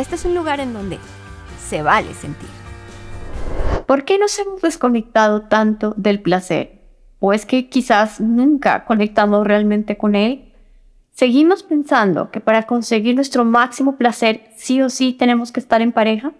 Este es un lugar en donde se vale sentir. ¿Por qué nos hemos desconectado tanto del placer? ¿O es que quizás nunca conectamos realmente con él? ¿Seguimos pensando que para conseguir nuestro máximo placer sí o sí tenemos que estar en pareja?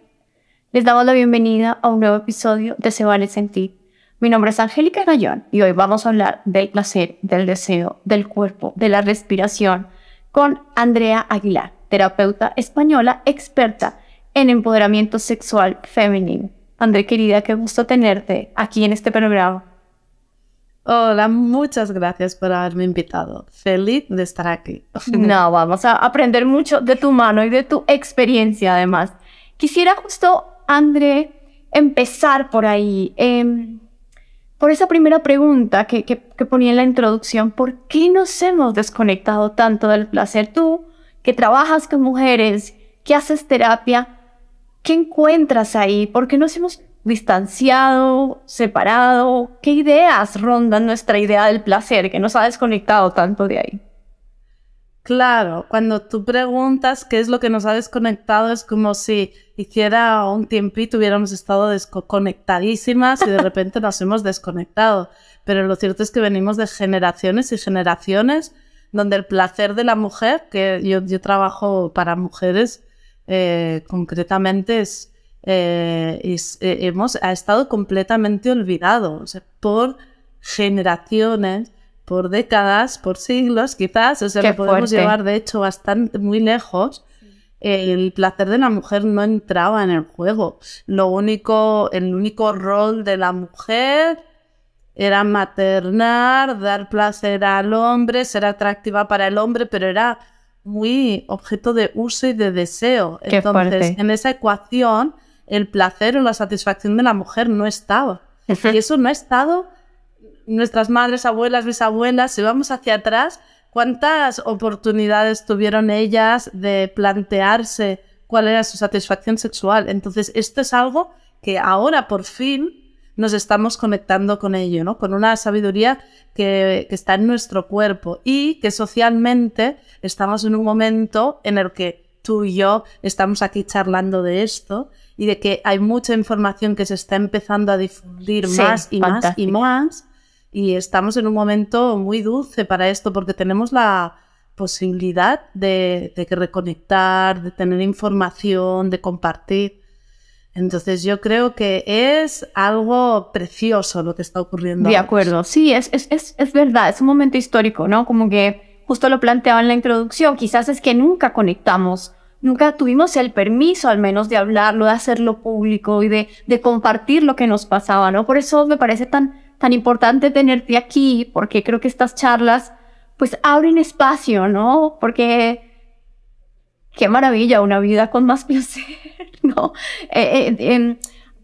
Les damos la bienvenida a un nuevo episodio de Se vale sentir. Mi nombre es Angélica Gallón y hoy vamos a hablar del placer, del deseo, del cuerpo, de la respiración con Andrea Aguilar terapeuta española experta en empoderamiento sexual femenino. André, querida, qué gusto tenerte aquí en este programa. Hola, muchas gracias por haberme invitado. Feliz de estar aquí. No, vamos a aprender mucho de tu mano y de tu experiencia además. Quisiera justo, André, empezar por ahí, em, por esa primera pregunta que, que ponía en la introducción, ¿por qué nos hemos desconectado tanto del placer? Tú que trabajas con mujeres, que haces terapia, ¿qué encuentras ahí? ¿Por qué nos hemos distanciado, separado? ¿Qué ideas rondan nuestra idea del placer que nos ha desconectado tanto de ahí? Claro, cuando tú preguntas qué es lo que nos ha desconectado, es como si hiciera un tiempito hubiéramos estado desconectadísimas y de repente nos hemos desconectado. Pero lo cierto es que venimos de generaciones y generaciones donde el placer de la mujer, que yo, yo trabajo para mujeres eh, concretamente, es, eh, eh, hemos, ha estado completamente olvidado por generaciones, por décadas, por siglos, quizás, o sea, lo podemos llevar de hecho bastante muy lejos. El placer de la mujer no entraba en el juego. Lo único, el único rol de la mujer era maternar, dar placer al hombre, ser atractiva para el hombre, pero era muy objeto de uso y de deseo. Entonces, en esa ecuación, el placer o la satisfacción de la mujer no estaba. y eso no ha estado. Nuestras madres, abuelas, bisabuelas, si vamos hacia atrás, ¿cuántas oportunidades tuvieron ellas de plantearse cuál era su satisfacción sexual? Entonces, esto es algo que ahora por fin nos estamos conectando con ello, ¿no? Con una sabiduría que, está en nuestro cuerpo y que socialmente estamos en un momento en el que tú y yo estamos aquí charlando de esto y de que hay mucha información que se está empezando a difundir más y más y más. Y estamos en un momento muy dulce para esto porque tenemos la posibilidad de, de reconectar, de tener información, de compartir. Entonces yo creo que es algo precioso lo que está ocurriendo. De acuerdo, sí, es, es, es, es, verdad, es un momento histórico, ¿no? Como que justo lo planteaba en la introducción, quizás es que nunca conectamos, nunca tuvimos el permiso al menos de hablarlo, de hacerlo público y de, de compartir lo que nos pasaba, ¿no? Por eso me parece tan, tan importante tenerte aquí, porque creo que estas charlas pues abren espacio, ¿no? Porque qué maravilla, una vida con más placer, ¿no? Eh, eh, em,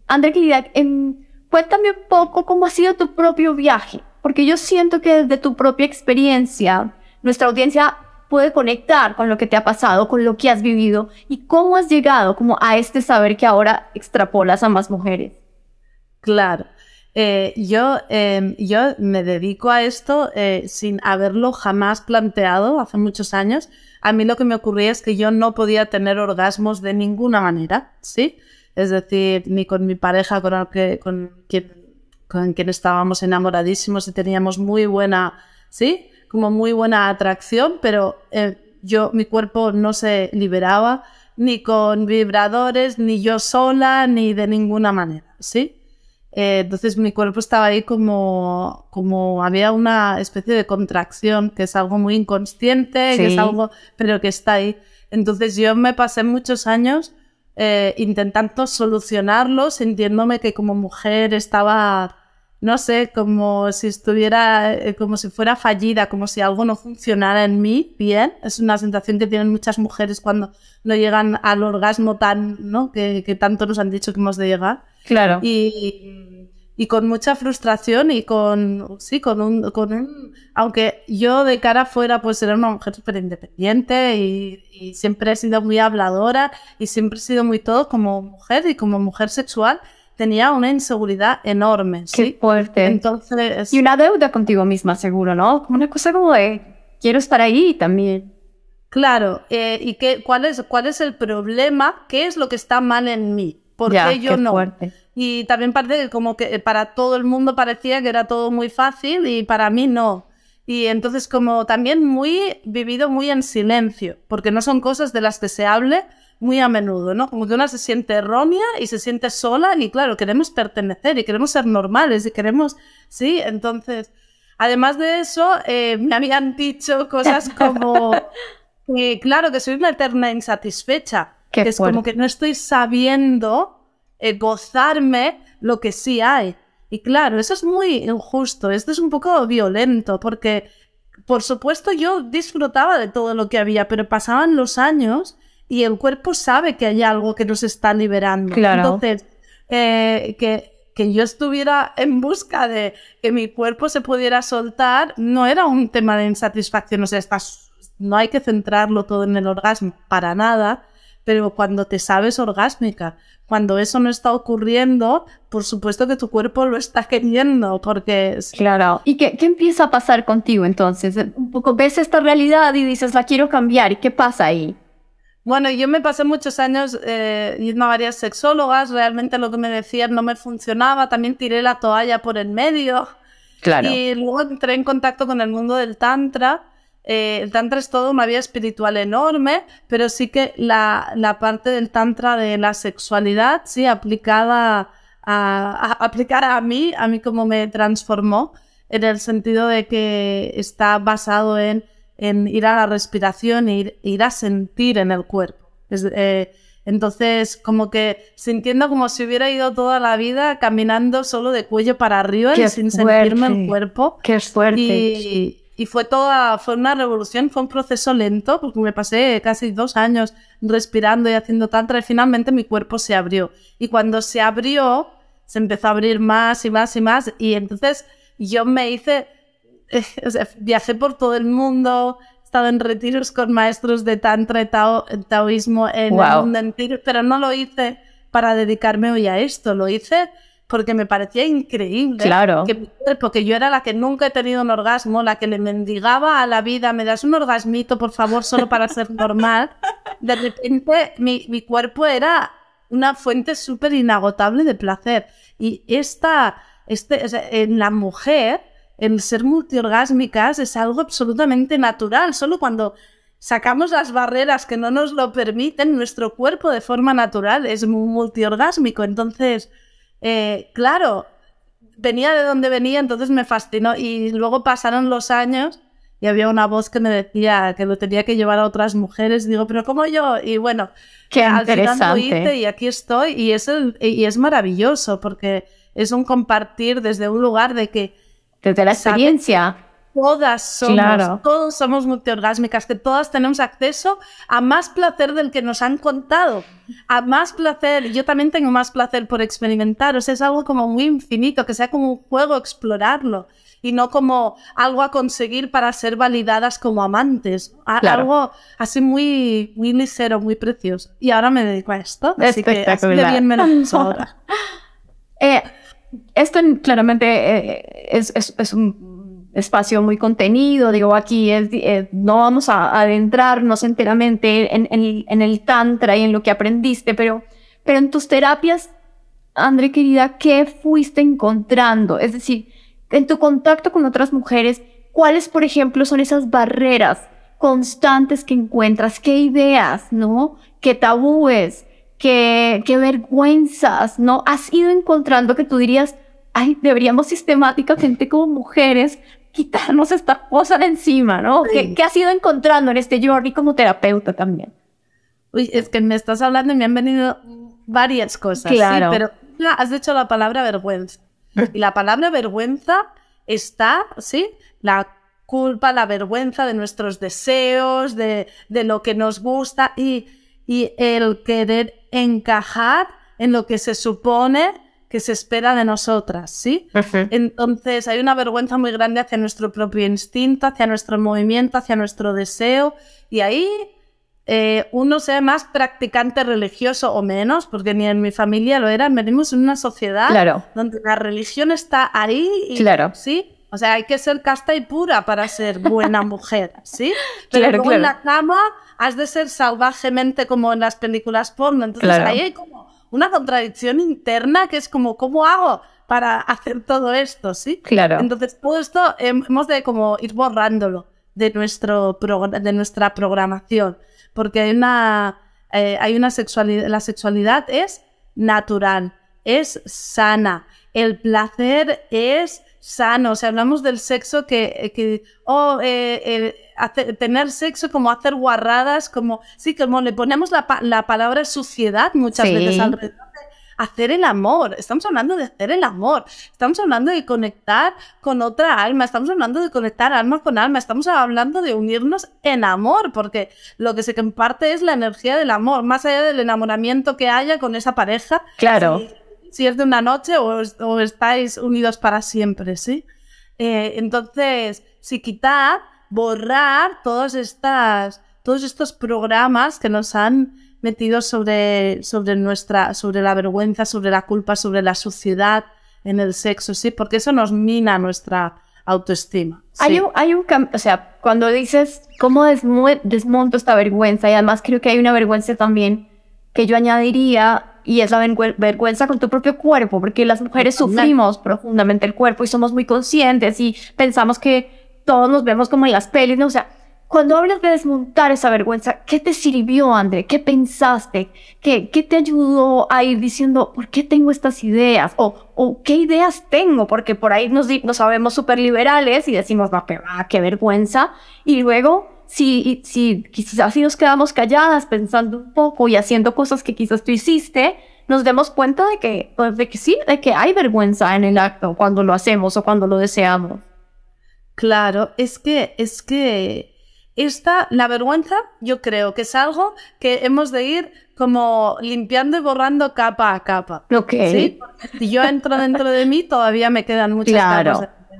André em, cuéntame un poco cómo ha sido tu propio viaje, porque yo siento que desde tu propia experiencia, nuestra audiencia puede conectar con lo que te ha pasado, con lo que has vivido y cómo has llegado como a este saber que ahora extrapolas a más mujeres. Claro. Eh, yo, em, yo me dedico a esto eh, sin haberlo jamás planteado hace muchos años. A mí lo que me ocurría es que yo no podía tener orgasmos de ninguna manera, ¿sí? Es decir, ni con mi pareja con, que, quien, con quien estábamos enamoradísimos y teníamos muy buena, ¿sí? Como muy buena atracción, pero eh, yo, mi cuerpo no se liberaba ni con vibradores, ni yo sola, ni de ninguna manera, ¿sí? Eh, entonces mi cuerpo estaba ahí como, como había una especie de contracción, que es algo muy inconsciente, que es algo, pero que está ahí. Entonces yo me pasé muchos años eh, intentando solucionarlo, sintiéndome que como mujer estaba no sé, como si estuviera, eh, como si fuera fallida, como si algo no funcionara en mí bien. Es una sensación que tienen muchas mujeres cuando no llegan al orgasmo tan, ¿no? Que, tanto nos han dicho que hemos de llegar. Claro. Y, con mucha frustración y con, sí, con un, con aunque yo de cara fuera pues era una mujer súper independiente y, y siempre he sido muy habladora y siempre he sido muy todo como mujer y como mujer sexual tenía una inseguridad enorme. Qué fuerte. Entonces. Y una deuda contigo misma, seguro, ¿no? Como Una cosa como de quiero estar ahí también. Claro, eh, ¿y qué, cuál, es, cuál es el problema? ¿Qué es lo que está mal en mí? ¿Por qué yo qué no? Fuerte. Y también parece que como que eh, para todo el mundo parecía que era todo muy fácil y para mí no. Y entonces como también muy vivido muy en silencio, porque no son cosas de las que se hable, muy a menudo, ¿no? Como que una se siente errónea y se siente sola y claro, queremos pertenecer y queremos ser normales y queremos, sí, entonces, además de eso, eh, me habían dicho cosas como, claro, que soy una eterna insatisfecha, que es como que no estoy sabiendo eh, gozarme lo que sí hay. Y claro, eso es muy injusto, esto es un poco violento, porque por supuesto yo disfrutaba de todo lo que había, pero pasaban los años y el cuerpo sabe que hay algo que nos está liberando. Claro. Entonces, eh, que, que yo estuviera en busca de que mi cuerpo se pudiera soltar, no era un tema de insatisfacción, o sea, estás, no hay que centrarlo todo en el orgasmo, para nada, pero cuando te sabes orgásmica, cuando eso no está ocurriendo, por supuesto que tu cuerpo lo está queriendo, porque... Es... Claro. ¿Y qué, qué, empieza a pasar contigo entonces? Un poco ves esta realidad y dices, la quiero cambiar, ¿y qué pasa ahí? Bueno, yo me pasé muchos años eh, yendo a varias sexólogas, realmente lo que me decían no me funcionaba, también tiré la toalla por el medio. Claro. Y luego entré en contacto con el mundo del Tantra. Eh, el Tantra es todo una vía espiritual enorme, pero sí que la, la parte del Tantra de la sexualidad, sí, aplicada a, aplicar a mí, a mí como me transformó, en el sentido de que está basado en en ir a la respiración e ir, a sentir en el cuerpo. Eh, entonces, como que sintiendo como si hubiera ido toda la vida caminando solo de cuello para arriba y sin sentirme el cuerpo. Qué fuerte. Y, y, fue toda, fue una revolución, fue un proceso lento, porque me pasé casi dos años respirando y haciendo tantra y finalmente mi cuerpo se abrió. Y cuando se abrió, se empezó a abrir más y más y más. Y entonces yo me hice o sea, viajé por todo el mundo, he estado en retiros con maestros de tantra y eh, taoísmo en pero no lo hice para dedicarme hoy a esto, lo hice porque me parecía increíble. Claro. porque yo era la que nunca he tenido un orgasmo, la que le mendigaba a la vida, me das un orgasmito, por favor, solo para ser normal. De repente, mi, mi cuerpo era una fuente súper inagotable de placer. Y esta, este, en la mujer, el ser multiorgásmicas es algo absolutamente natural, solo cuando sacamos las barreras que no nos lo permiten, nuestro cuerpo de forma natural es multiorgásmico. Entonces, eh, claro, venía de donde venía, entonces me fascinó. Y luego pasaron los años y había una voz que me decía que lo tenía que llevar a otras mujeres. Digo, pero ¿cómo yo? Y bueno, Qué al final lo hice y aquí estoy. Y y es maravilloso porque es un compartir desde un lugar de que de la experiencia. Todas somos, todos somos multiorgásmicas, que todas tenemos acceso a más placer del que nos han contado, a más placer. Yo también tengo más placer por experimentar, o sea, es algo como muy infinito, que sea como un juego explorarlo y no como algo a conseguir para ser validadas como amantes. Algo así muy, muy lisero, muy precioso. Y ahora me dedico a esto. Así que bien me lo eh, esto claramente eh, es, un espacio muy contenido, digo, aquí eh, no vamos a adentrarnos enteramente en, el tantra y en lo que aprendiste, pero, pero en tus terapias, André querida, ¿qué fuiste encontrando? Es decir, en tu contacto con otras mujeres, ¿cuáles, por ejemplo, son esas barreras constantes que encuentras? ¿Qué ideas, no? ¿Qué tabúes? que vergüenzas, ¿no? Has ido encontrando que tú dirías, ay, deberíamos sistemáticamente como mujeres quitarnos esta cosa de encima, ¿no? ¿Qué, has ido encontrando en este journey como terapeuta también? Uy, es que me estás hablando y me han venido varias cosas. pero has dicho la palabra vergüenza. Y la palabra vergüenza está, ¿sí? La culpa, la vergüenza de nuestros deseos, de, de lo que nos gusta y, y el querer encajar en lo que se supone que se espera de nosotras, ¿sí? Entonces hay una vergüenza muy grande hacia nuestro propio instinto, hacia nuestro movimiento, hacia nuestro deseo, y ahí eh, uno sea más practicante religioso o menos, porque ni en mi familia lo era, venimos en una sociedad claro. donde la religión está ahí, y, claro. ¿sí? O sea, hay que ser casta y pura para ser buena mujer, ¿sí? Pero en la cama has de ser salvajemente como en las películas porno. Entonces ahí hay como una contradicción interna que es como, ¿cómo hago para hacer todo esto, sí? Claro. Entonces todo esto hemos de como ir borrándolo de, nuestro de nuestra programación, porque hay una, eh, hay una sexualidad, la sexualidad es natural, es sana, el placer es sano, o sea, hablamos del sexo que, eh, que oh, eh, eh, tener sexo como hacer guarradas, como, sí, como le ponemos la, la palabra suciedad muchas veces alrededor hacer el amor. Estamos hablando de hacer el amor. Estamos hablando de conectar con otra alma. Estamos hablando de conectar alma con alma. Estamos hablando de unirnos en amor, porque lo que se comparte es la energía del amor, más allá del enamoramiento que haya con esa pareja. Claro si es de una noche o, estáis unidos para siempre, ¿sí? Eh, entonces, si quitar, borrar todos estos programas que nos han metido sobre, sobre nuestra, sobre la vergüenza, sobre la culpa, sobre la suciedad en el sexo, sí, porque eso nos mina nuestra autoestima. Hay un, hay un o sea, cuando dices cómo desmonto esta vergüenza, y además creo que hay una vergüenza también que yo añadiría y es la vergüenza con tu propio cuerpo, porque las mujeres sufrimos profundamente el cuerpo y somos muy conscientes y pensamos que todos nos vemos como en las pelis, ¿no? O sea, cuando hablas de desmontar esa vergüenza, ¿qué te sirvió, André? ¿Qué pensaste? ¿Qué, qué te ayudó a ir diciendo, ¿por qué tengo estas ideas? O, o ¿qué ideas tengo? Porque por ahí nos, no sabemos súper liberales y decimos, va ah, qué vergüenza. Y luego si, si quizás si nos quedamos calladas pensando un poco y haciendo cosas que quizás tú hiciste, nos demos cuenta de que, pues, de que sí, de que hay vergüenza en el acto cuando lo hacemos o cuando lo deseamos. Claro, es que, es que esta, la vergüenza, yo creo que es algo que hemos de ir como limpiando y borrando capa a capa. Ok. Si yo entro dentro de mí, todavía me quedan muchas claro,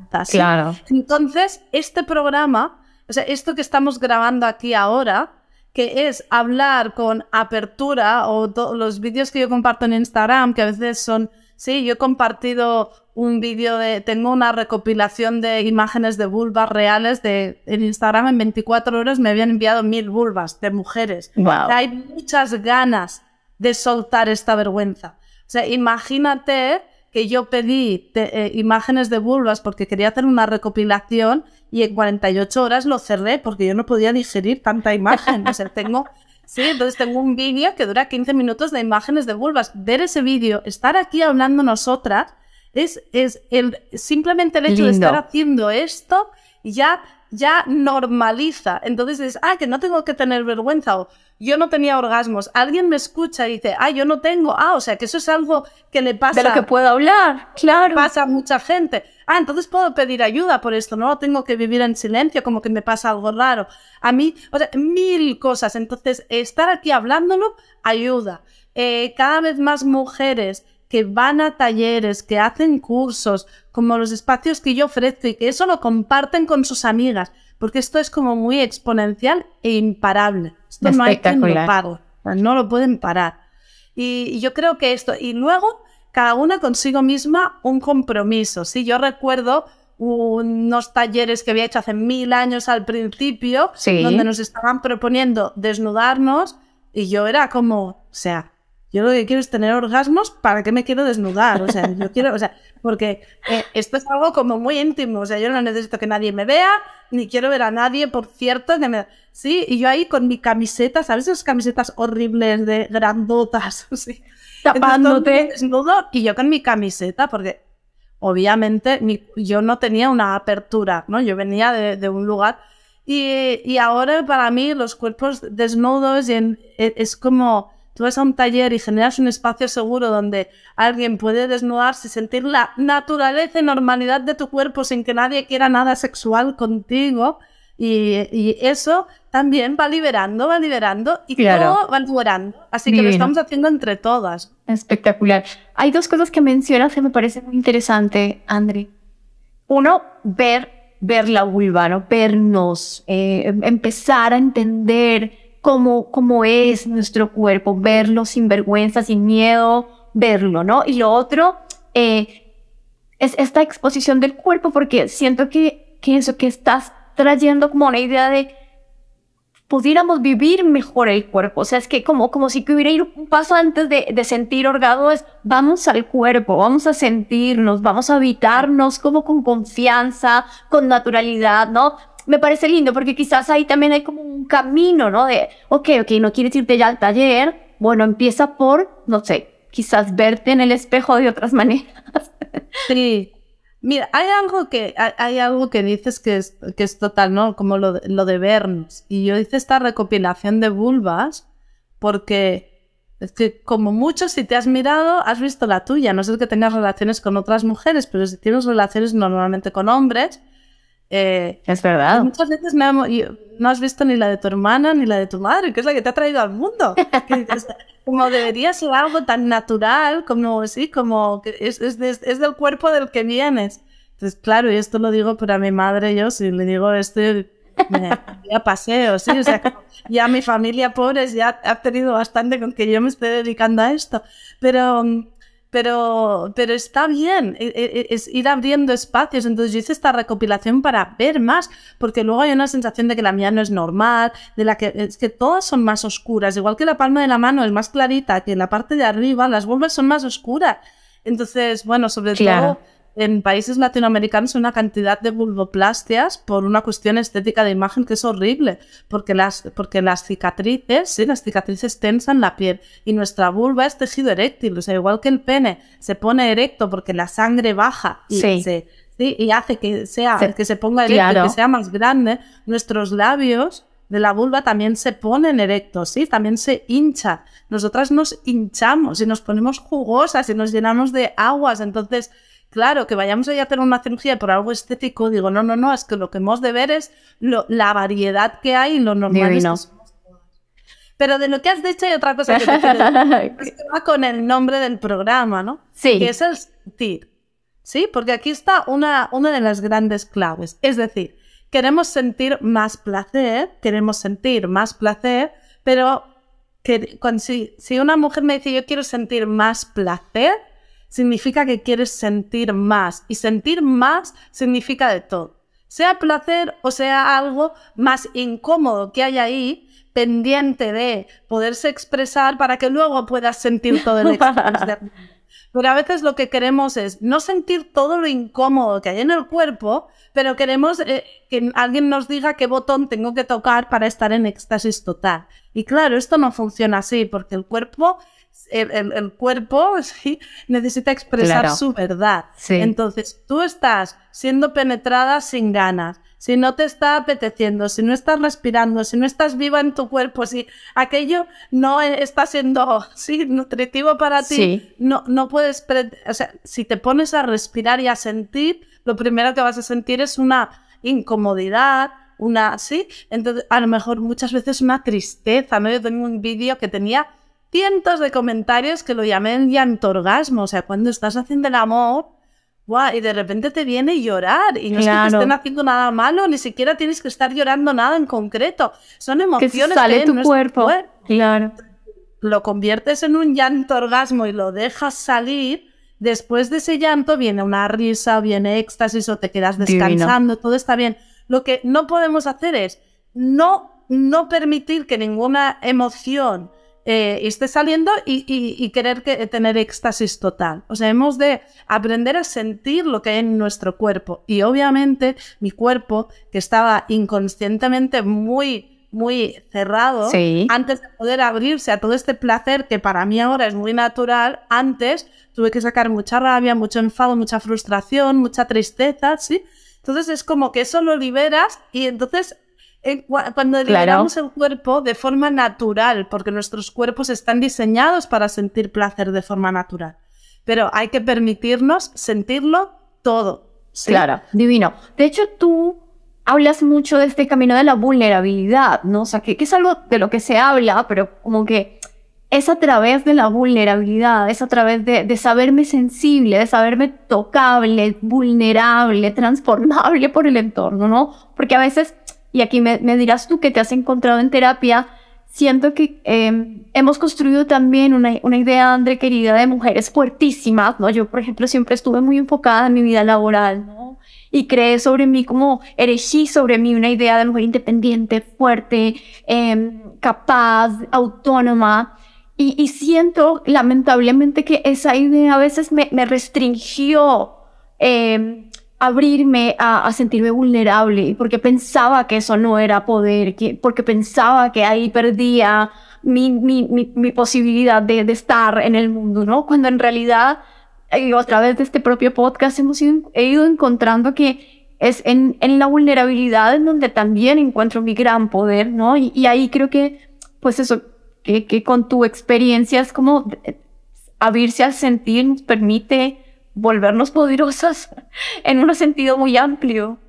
capas Claro. Entonces, este programa o sea, esto que estamos grabando aquí ahora, que es hablar con apertura o los vídeos que yo comparto en Instagram, que a veces son, sí, yo he compartido un vídeo de, tengo una recopilación de imágenes de vulvas reales de, en Instagram en 24 horas me habían enviado mil vulvas de mujeres. Wow. Hay muchas ganas de soltar esta vergüenza. O sea, imagínate que yo pedí eh, imágenes de vulvas porque quería hacer una recopilación y en 48 horas lo cerré porque yo no podía digerir tanta imagen. O sea, tengo, sí, entonces tengo un vídeo que dura 15 minutos de imágenes de vulvas. Ver ese vídeo, estar aquí hablando nosotras, es, es el, simplemente el hecho de estar haciendo esto, ya ya normaliza. Entonces es, ah, que no tengo que tener vergüenza o yo no tenía orgasmos. Alguien me escucha y dice, ah, yo no tengo. Ah, o sea, que eso es algo que le pasa. De lo que puedo hablar, claro. Pasa a mucha gente. Ah, entonces puedo pedir ayuda por esto, no tengo que vivir en silencio, como que me pasa algo raro. A mí, o sea, mil cosas. Entonces, estar aquí hablándolo ayuda. Eh, cada vez más mujeres que van a talleres, que hacen cursos, como los espacios que yo ofrezco y que eso lo comparten con sus amigas, porque esto es como muy exponencial e imparable. Esto no hay lo no lo pueden parar. Y, yo creo que esto, y luego cada una consigo misma un compromiso. ¿sí? yo recuerdo unos talleres que había hecho hace mil años al principio, donde nos estaban proponiendo desnudarnos, y yo era como, o sea, yo lo que quiero es tener orgasmos, ¿para qué me quiero desnudar? O sea, yo quiero, o sea, porque eh, esto es algo como muy íntimo, o sea, yo no necesito que nadie me vea, ni quiero ver a nadie, por cierto, que me... Sí, y yo ahí con mi camiseta, ¿sabes? Esas camisetas horribles de grandotas, ¿sí? tapándote. desnudo, y yo con mi camiseta, porque obviamente yo no tenía una apertura, ¿no? Yo venía de, un lugar... Y, ahora para mí los cuerpos desnudos en, e, es como tú vas a un taller y generas un espacio seguro donde alguien puede desnudarse, sentir la naturaleza y normalidad de tu cuerpo sin que nadie quiera nada sexual contigo. Y, eso también va liberando, va liberando y todo va liberando. Así que lo estamos haciendo entre todas. Espectacular. Hay dos cosas que mencionas que me parecen muy interesante, Andri. Uno, ver, ver la vulva, vernos, eh, em, empezar a entender cómo, como es nuestro cuerpo, verlo sin vergüenza, sin miedo, verlo, ¿no? Y lo otro eh, es esta exposición del cuerpo, porque siento que, que eso que estás trayendo como una idea de pudiéramos vivir mejor el cuerpo. O sea, es que como, como si hubiera ir un paso antes de, de sentir orgado es vamos al cuerpo, vamos a sentirnos, vamos a habitarnos como con confianza, con naturalidad, ¿no? me parece lindo porque quizás ahí también hay como un camino, ¿no? De, ok, ok, no quieres irte ya al taller, bueno, empieza por, no sé, quizás verte en el espejo de otras maneras. Sí. Mira, hay algo que, hay, algo que dices que es, que es total, ¿no? Como lo, de vernos. Y yo hice esta recopilación de vulvas porque es que como muchos si te has mirado, has visto la tuya. No sé que tengas relaciones con otras mujeres, pero si tienes relaciones normalmente con hombres, eh, es verdad. Muchas veces no has visto ni la de tu hermana ni la de tu madre, que es la que te ha traído al mundo. como debería ser algo tan natural, como sí, como que es, es, es, del cuerpo del que vienes. Entonces, claro, y esto lo digo para mi madre, yo si le digo esto, me, ya paseo, sí, o sea, ya mi familia pobres ya ha tenido bastante con que yo me esté dedicando a esto. Pero mm, pero, pero está bien, e, e, e, es ir abriendo espacios. Entonces yo hice esta recopilación para ver más, porque luego hay una sensación de que la mía no es normal, de la que es que todas son más oscuras, igual que la palma de la mano es más clarita que en la parte de arriba, las vulvas son más oscuras. Entonces, bueno, sobre todo en países latinoamericanos una cantidad de vulvoplastias por una cuestión estética de imagen que es horrible, porque las, porque las cicatrices, las cicatrices tensan la piel y nuestra vulva es tejido eréctil, o sea, igual que el pene se pone erecto porque la sangre baja y Y hace que sea, que se ponga erecto, que sea más grande, nuestros labios de la vulva también se ponen erectos, ¿sí? También se hincha. Nosotras nos hinchamos y nos ponemos jugosas y nos llenamos de aguas. Entonces, claro, que vayamos ir a hacer una cirugía por algo estético, digo, no, no, no, es que lo que hemos de ver es la variedad que hay y lo normal Pero de lo que has dicho hay otra cosa que que va con el nombre del programa, ¿no? Sí. Que es el sentir, ¿sí? Porque aquí está una, una de las grandes claves, es decir, queremos sentir más placer, queremos sentir más placer, pero que, si una mujer me dice yo quiero sentir más placer, significa que quieres sentir más y sentir más significa de todo. Sea placer o sea algo más incómodo que hay ahí, pendiente de poderse expresar para que luego puedas sentir todo el cuerpo. Pero a veces lo que queremos es no sentir todo lo incómodo que hay en el cuerpo, pero queremos eh, que alguien nos diga qué botón tengo que tocar para estar en éxtasis total. Y claro, esto no funciona así, porque el cuerpo el, cuerpo necesita expresar su verdad. Entonces, tú estás siendo penetrada sin ganas, si no te está apeteciendo, si no estás respirando, si no estás viva en tu cuerpo, si aquello no está siendo ¿sí? nutritivo para ti, no, no puedes, si te pones a respirar y a sentir, lo primero que vas a sentir es una incomodidad, una, ¿sí? Entonces, a lo mejor muchas veces una tristeza, ¿no? Yo tengo un vídeo que tenía cientos de comentarios que lo llamen llanto-orgasmo, O sea, cuando estás haciendo el amor, ¡guau! y de repente te viene llorar. Y no es que estén haciendo nada malo, ni siquiera tienes que estar llorando nada en concreto. Son emociones que sale tu cuerpo. Claro. Lo conviertes en un llanto-orgasmo y lo dejas salir. Después de ese llanto viene una risa, viene éxtasis o te quedas descansando, todo está bien. Lo que no podemos hacer es no, no permitir que ninguna emoción eh, esté saliendo y, querer que, tener éxtasis total. O sea, hemos de aprender a sentir lo que hay en nuestro cuerpo. Y obviamente mi cuerpo, que estaba inconscientemente muy muy cerrado, antes de poder abrirse a todo este placer que para mí ahora es muy natural, antes tuve que sacar mucha rabia, mucho enfado, mucha frustración, mucha tristeza, ¿sí? Entonces es como que eso lo liberas y entonces eh, cuando liberamos el cuerpo de forma natural, porque nuestros cuerpos están diseñados para sentir placer de forma natural. Pero hay que permitirnos sentirlo todo. Claro, divino. De hecho, tú hablas mucho de este camino de la vulnerabilidad, ¿no? O sea, que, que es algo de lo que se habla, pero como que es a través de la vulnerabilidad, es a través de, de, saberme sensible, de saberme tocable, vulnerable, transformable por el entorno, ¿no? Porque a veces y aquí me, dirás tú que te has encontrado en terapia, siento que em, hemos construido también una, una, idea, André, querida, de mujeres fuertísimas, ¿no? Yo, por ejemplo, siempre estuve muy enfocada en mi vida laboral, ¿no? Y creé sobre mí, como herejí sobre mí una idea de mujer independiente, fuerte, em, capaz, autónoma. Y, siento, lamentablemente, que esa idea a veces me, restringió em, abrirme a, sentirme vulnerable, porque pensaba que eso no era poder, que, porque pensaba que ahí perdía mi, mi, mi, posibilidad de, de, estar en el mundo, ¿no? Cuando en realidad, eh, a través de este propio podcast, hemos ido, he ido encontrando que es en, en, la vulnerabilidad en donde también encuentro mi gran poder, ¿no? Y, y ahí creo que, pues eso, que, que con tu experiencia es como eh, abrirse al sentir nos permite volvernos poderosas en un sentido muy amplio.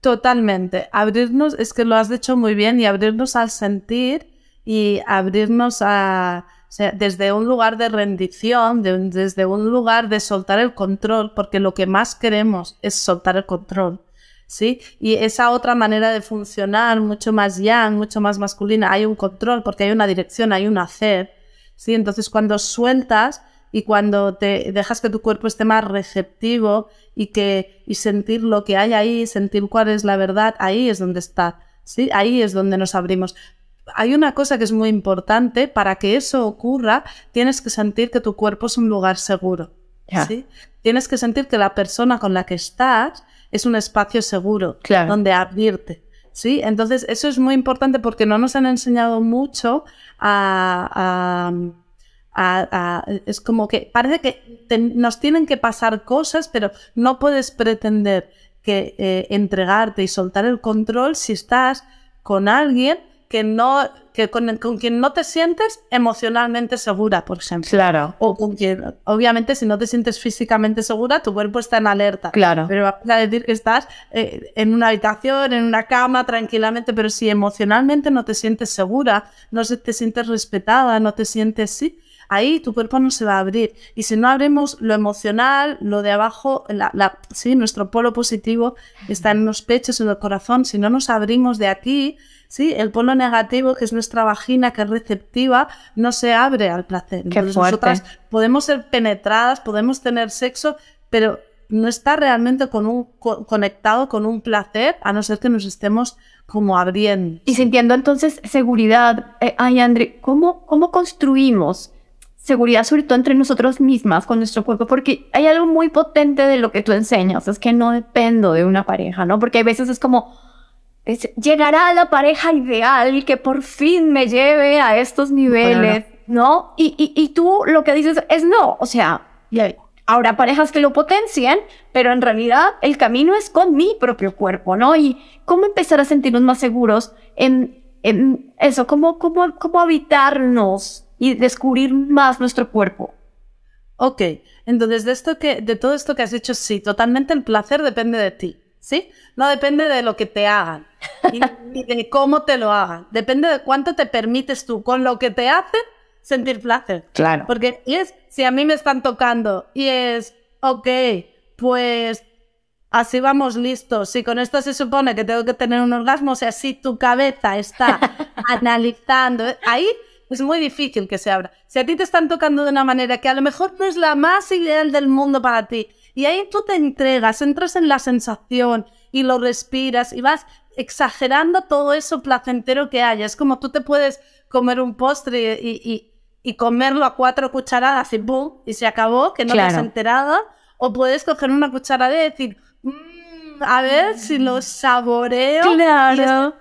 Totalmente. Abrirnos, es que lo has dicho muy bien, y abrirnos al sentir y abrirnos a, desde un lugar de rendición, desde un lugar de soltar el control, porque lo que más queremos es soltar el control. ¿Sí? Y esa otra manera de funcionar, mucho más yang, mucho más masculina, hay un control porque hay una dirección, hay un hacer. ¿sí? Entonces, cuando sueltas, y cuando te dejas que tu cuerpo esté más receptivo y que y sentir lo que hay ahí, sentir cuál es la verdad, ahí es donde está, ¿sí? Ahí es donde nos abrimos. Hay una cosa que es muy importante, para que eso ocurra, tienes que sentir que tu cuerpo es un lugar seguro. ¿sí? Tienes que sentir que la persona con la que estás es un espacio seguro donde abrirte. ¿sí? Entonces, eso es muy importante porque no nos han enseñado mucho a es como que parece que nos tienen que pasar cosas, pero no puedes pretender que eh, entregarte y soltar el control si estás con alguien que no con, quien no te sientes emocionalmente segura, por ejemplo. Claro. O con quien, obviamente, si no te sientes físicamente segura, tu cuerpo está en alerta. Claro. Pero vas a decir que estás eh, en una habitación, en una cama, tranquilamente, pero si emocionalmente no te sientes segura, no te sientes respetada, no te sientes sí, ahí tu cuerpo no se va a abrir. Y si no abrimos lo emocional, lo de abajo, la, la, sí, nuestro polo positivo está en los pechos, en el corazón, si no nos abrimos de aquí, sí, el polo negativo, que es nuestra vagina, que es receptiva, no se abre al placer. nosotras podemos ser penetradas, podemos tener sexo, pero no está realmente con un, conectado con un placer, a no ser que nos estemos como abriendo. Y sintiendo entonces seguridad. Eh, ay, André, ¿cómo, ¿cómo construimos seguridad, sobre todo entre nosotros mismas, con nuestro cuerpo, porque hay algo muy potente de lo que tú enseñas, es que no dependo de una pareja, ¿no? Porque a veces es como, llegará la pareja ideal que por fin me lleve a estos niveles, ¿no? Y, tú lo que dices es no, o sea, ahora parejas que lo potencien, pero en realidad el camino es con mi propio cuerpo, ¿no? Y cómo empezar a sentirnos más seguros en, en eso, cómo, cómo, cómo habitarnos y descubrir más nuestro cuerpo. Ok, entonces de, esto que, de todo esto que has dicho, sí, totalmente el placer depende de ti, ¿sí? No depende de lo que te hagan, Y de cómo te lo hagan, depende de cuánto te permites tú con lo que te hace sentir placer. Claro. Porque es, si a mí me están tocando y es, ok, pues así vamos listos. Si con esto se supone que tengo que tener un orgasmo, o sea, si tu cabeza está analizando, ahí es muy difícil que se abra. Si a ti te están tocando de una manera que a lo mejor no es la más ideal del mundo para ti, y ahí tú te entregas, entras en la sensación y lo respiras y vas exagerando todo eso placentero que haya. Es como tú te puedes comer un postre y, y, comerlo a cuatro cucharadas y y se acabó, que no te has enterado. O puedes coger una cucharada y decir, mm, a ver si lo saboreo. Claro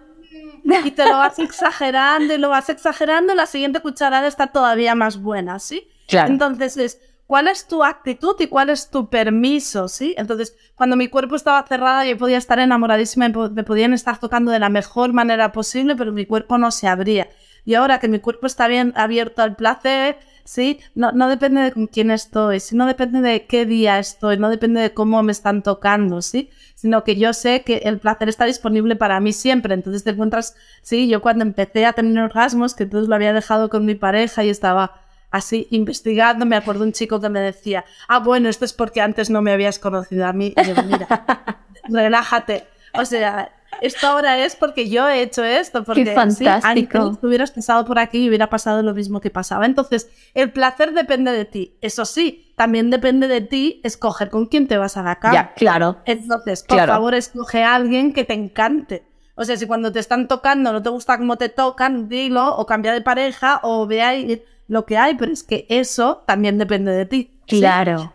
y te lo vas exagerando y lo vas exagerando, la siguiente cucharada está todavía más buena, ¿sí? Entonces es, ¿cuál es tu actitud y cuál es tu permiso, sí? Entonces, cuando mi cuerpo estaba cerrado, yo podía estar enamoradísima, me podían estar tocando de la mejor manera posible, pero mi cuerpo no se abría. Y ahora que mi cuerpo está bien abierto al placer, ¿sí? No, no depende de con quién estoy, no depende de qué día estoy, no depende de cómo me están tocando, ¿sí? Sino que yo sé que el placer está disponible para mí siempre. Entonces te encuentras, sí, yo cuando empecé a tener orgasmos, que entonces lo había dejado con mi pareja y estaba así investigando, me acuerdo un chico que me decía, ah, bueno, esto es porque antes no me habías conocido a mí. Y yo, mira, relájate. O sea, esto ahora es porque yo he hecho esto, porque Qué fantástico. si hubieras pasado por aquí hubiera pasado lo mismo que pasaba. Entonces, el placer depende de ti. Eso sí, también depende de ti escoger con quién te vas a la cama. claro. Entonces, por favor, escoge a alguien que te encante. O sea, si cuando te están tocando no te gusta cómo te tocan, dilo, o cambia de pareja, o ahí lo que hay, pero es que eso también depende de ti. Claro.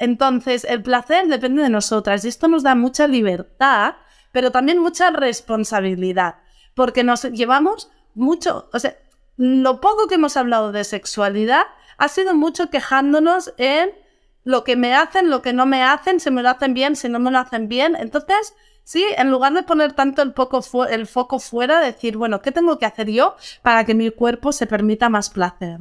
Entonces, el placer depende de nosotras y esto nos da mucha libertad pero también mucha responsabilidad, porque nos llevamos mucho, o sea, lo poco que hemos hablado de sexualidad ha sido mucho quejándonos en lo que me hacen, lo que no me hacen, si me lo hacen bien, si no me lo hacen bien. Entonces, sí, en lugar de poner tanto el, poco el foco fuera, decir, bueno, ¿qué tengo que hacer yo para que mi cuerpo se permita más placer?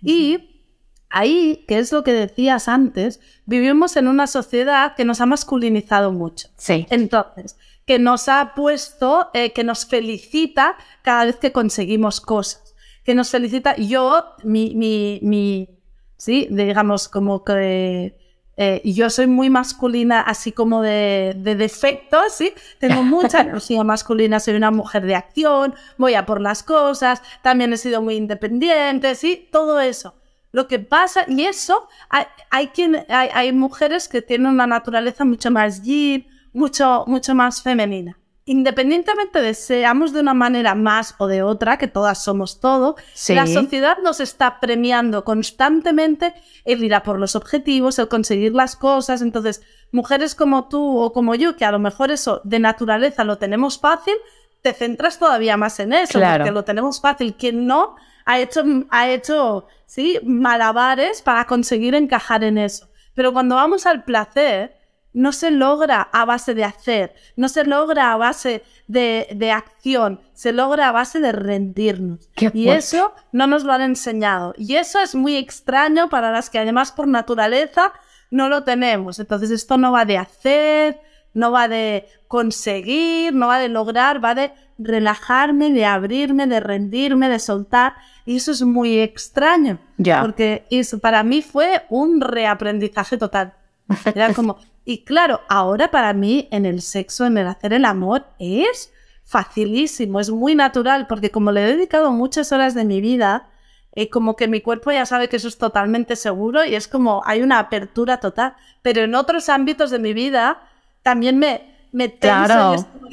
Y ahí, que es lo que decías antes, vivimos en una sociedad que nos ha masculinizado mucho. Sí. Entonces, que nos ha puesto, eh, que nos felicita cada vez que conseguimos cosas, que nos felicita yo, mi, mi, sí, digamos como que... Eh, yo soy muy masculina, así como de, de defectos, ¿sí? Tengo mucha energía masculina, soy una mujer de acción, voy a por las cosas, también he sido muy independiente, ¿sí? Todo eso. Lo que pasa, y eso, hay, hay, hay mujeres que tienen una naturaleza mucho más yin, mucho, más femenina. Independientemente de seamos de una manera más o de otra, que todas somos todo, la sociedad nos está premiando constantemente el ir a por los objetivos, el conseguir las cosas. Entonces, mujeres como tú o como yo, que a lo mejor eso de naturaleza lo tenemos fácil, te centras todavía más en eso, porque lo tenemos fácil. Quien no ha hecho, ha hecho ¿sí? malabares para conseguir encajar en eso. Pero cuando vamos al placer, no se logra a base de hacer, no se logra a base de, acción, se logra a base de rendirnos. y eso no nos lo han enseñado. Y eso es muy extraño para las que además por naturaleza no lo tenemos. Entonces esto no va de hacer, no va de conseguir, no va de lograr, va de relajarme, de abrirme, de rendirme, de soltar. Y eso es muy extraño. Porque eso para mí fue un reaprendizaje total. Era como, y claro, ahora para mí en el sexo, en el hacer el amor, es facilísimo, es muy natural, porque como le he dedicado muchas horas de mi vida, eh, como que mi cuerpo ya sabe que eso es totalmente seguro y es como hay una apertura total. Pero en otros ámbitos de mi vida también me, me que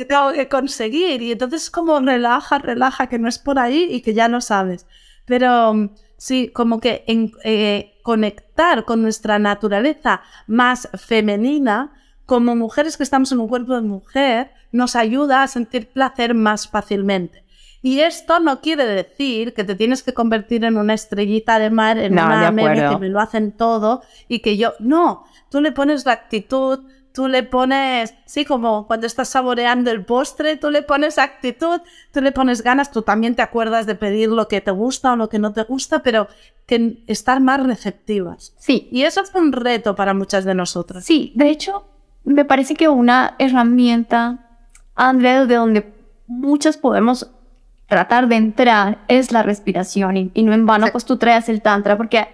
tengo que conseguir. Y entonces como relaja, relaja, que no es por ahí y que ya no sabes. Pero sí, como que en, eh, conectar con nuestra naturaleza más femenina, como mujeres que estamos en un cuerpo de mujer, nos ayuda a sentir placer más fácilmente. Y esto no quiere decir que te tienes que convertir en una estrellita de mar, en una meme que me lo hacen todo y que yo. No, tú le pones la actitud, tú le pones, sí, como cuando estás saboreando el postre, tú le pones actitud, tú le pones ganas, tú también te acuerdas de pedir lo que te gusta o lo que no te gusta, pero que estar más receptivas. Sí. Y eso es un reto para muchas de nosotras. Sí, de hecho, me parece que una herramienta, Andrea, de donde muchas podemos tratar de entrar es la respiración y, no en vano pues tú traes el tantra porque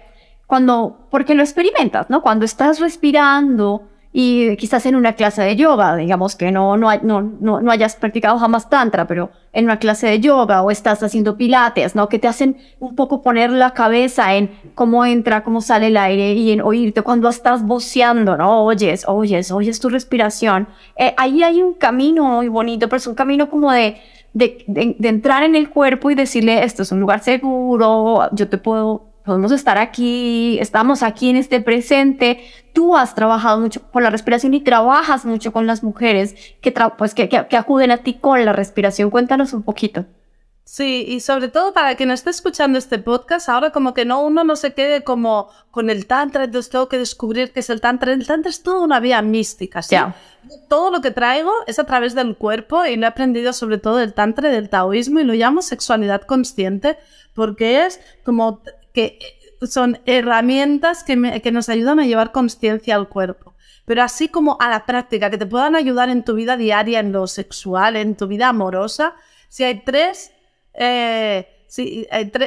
cuando porque lo experimentas, ¿no? Cuando estás respirando, y quizás en una clase de yoga, digamos que no, no, no, no, hayas practicado jamás tantra, pero en una clase de yoga o estás haciendo pilates, ¿no? Que te hacen un poco poner la cabeza en cómo entra, cómo sale el aire y en oírte cuando estás voceando, ¿no? Oyes, oyes, oyes tu respiración. Eh, ahí hay un camino muy bonito, pero es un camino como de, de, de, de entrar en el cuerpo y decirle, esto es un lugar seguro, yo te puedo podemos estar aquí, estamos aquí en este presente. Tú has trabajado mucho con la respiración y trabajas mucho con las mujeres que, pues, que, acuden a ti con la respiración. Cuéntanos un poquito. Sí, y sobre todo para quien esté escuchando este podcast, ahora como que no uno no se quede como con el tantra, entonces tengo que descubrir qué es el tantra. El tantra es toda una vía mística, ¿sí? Todo lo que traigo es a través del cuerpo y lo he aprendido sobre todo del tantra, del taoísmo y lo llamo sexualidad consciente porque es como que eh, son herramientas que, nos ayudan a llevar conciencia al cuerpo, pero así como a la práctica, que te puedan ayudar en tu vida diaria, en lo sexual, en tu vida amorosa. Si hay tres, eh,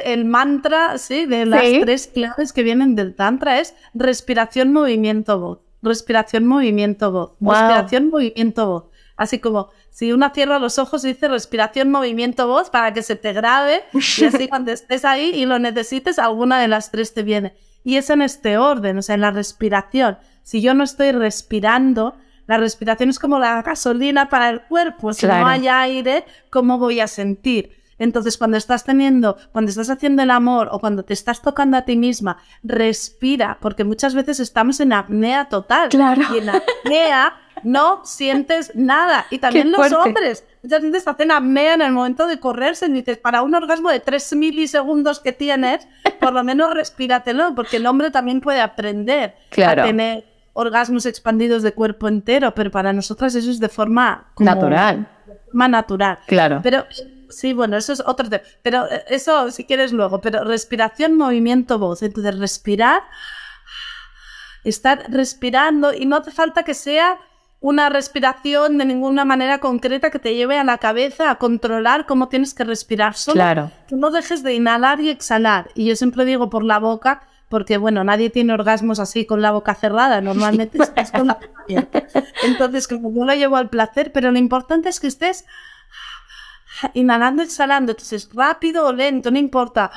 el mantra ¿sí? de las tres claves que vienen del Tantra es respiración, movimiento, voz. Respiración, movimiento, voz. Respiración, movimiento, voz. Así como si una cierra los ojos y dice respiración, movimiento, voz, para que se te grabe y así cuando estés ahí y lo necesites, alguna de las tres te viene. Y es en este orden, o sea, en la respiración. Si yo no estoy respirando, la respiración es como la gasolina para el cuerpo. Si no hay aire, ¿cómo voy a sentir? Entonces, cuando estás teniendo, cuando estás haciendo el amor o cuando te estás tocando a ti misma, respira, porque muchas veces estamos en apnea total. Claro. Y en apnea no sientes nada. Y también los hombres. Muchas veces hacen apnea en el momento de correrse. Dices, para un orgasmo de 3 milisegundos que tienes, por lo menos respíratelo, porque el hombre también puede aprender a tener orgasmos expandidos de cuerpo entero, pero para nosotras eso es de forma natural. Más natural. Claro. Pero sí, bueno, eso es otro tema. Pero eh, eso si quieres luego. Pero respiración, movimiento, voz. Entonces, respirar, estar respirando y no hace falta que sea una respiración de ninguna manera concreta que te lleve a la cabeza a controlar cómo tienes que respirar solo. Claro. Que no dejes de inhalar y exhalar. Y yo siempre digo por la boca, porque bueno, nadie tiene orgasmos así con la boca cerrada, normalmente estás con la boca Entonces, como no lo llevo al placer, pero lo importante es que estés inhalando, exhalando, entonces rápido o lento, no importa.